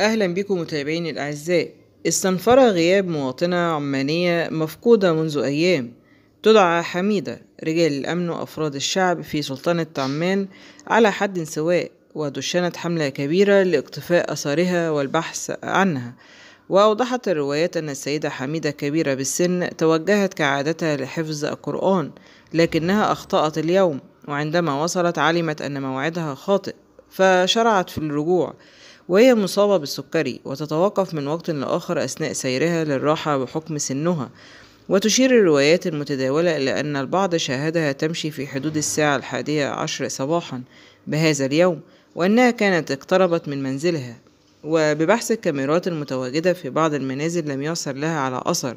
أهلا بكم متابعيني الأعزاء استنفر غياب مواطنة عمانية مفقودة منذ أيام تدعى حميدة رجال الأمن وأفراد الشعب في سلطنة عمان على حد سواء ودشنت حملة كبيرة لاقتفاء أثارها والبحث عنها وأوضحت الروايات أن السيدة حميدة كبيرة بالسن توجهت كعادتها لحفظ القرآن لكنها أخطأت اليوم وعندما وصلت علمت أن موعدها خاطئ فشرعت في الرجوع وهي مصابة بالسكري وتتوقف من وقت لآخر أثناء سيرها للراحة بحكم سنها وتشير الروايات المتداولة إلى أن البعض شاهدها تمشي في حدود الساعة الحادية عشر صباحا بهذا اليوم وأنها كانت اقتربت من منزلها وببحث الكاميرات المتواجدة في بعض المنازل لم يعثر لها على أثر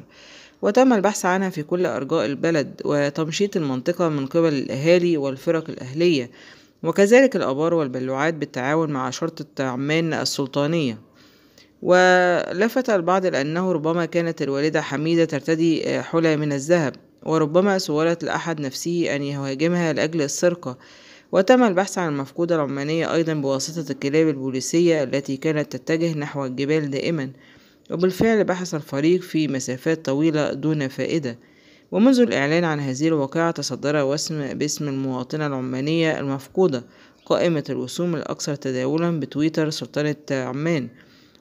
وتم البحث عنها في كل أرجاء البلد وتمشيط المنطقة من قبل الأهالي والفرق الأهلية وكذلك الآبار والبلوعات بالتعاون مع شرطة عمان السلطانية ولفت البعض لأنه ربما كانت الوالدة حميدة ترتدي حلى من الذهب وربما سولت لأحد نفسه أن يهاجمها لأجل السرقة وتم البحث عن المفقودة العمانية أيضا بواسطة الكلاب البوليسية التي كانت تتجه نحو الجبال دائما وبالفعل بحث الفريق في مسافات طويلة دون فائدة ومنذ الإعلان عن هذه الواقعة تصدر وسم باسم المواطنة العمانية المفقودة قائمة الوسوم الأكثر تداولا بتويتر سلطنة عمان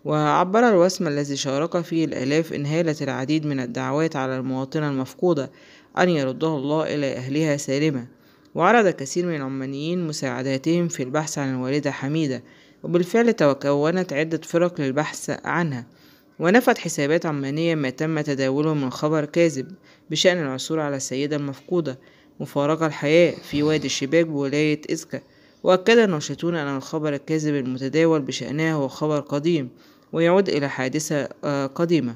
وعبر الوسم الذي شارك فيه الآلاف إن العديد من الدعوات على المواطنة المفقودة أن يردها الله إلى أهلها سالمة وعرض كثير من العمانيين مساعداتهم في البحث عن الوالدة حميدة وبالفعل تكونت عدة فرق للبحث عنها ونفت حسابات عمانية ما تم تداوله من خبر كاذب بشأن العثور على السيدة المفقودة مفارقة الحياة في وادي الشباك بولاية إزكا وأكد الناشطون أن الخبر الكاذب المتداول بشأنها هو خبر قديم ويعود إلى حادثة آه، قديمة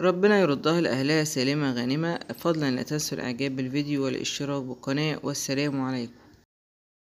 ربنا يردها لأهلها سالمة غانمة فضلا لا تنسوا الإعجاب بالفيديو والاشتراك بالقناة والسلام عليكم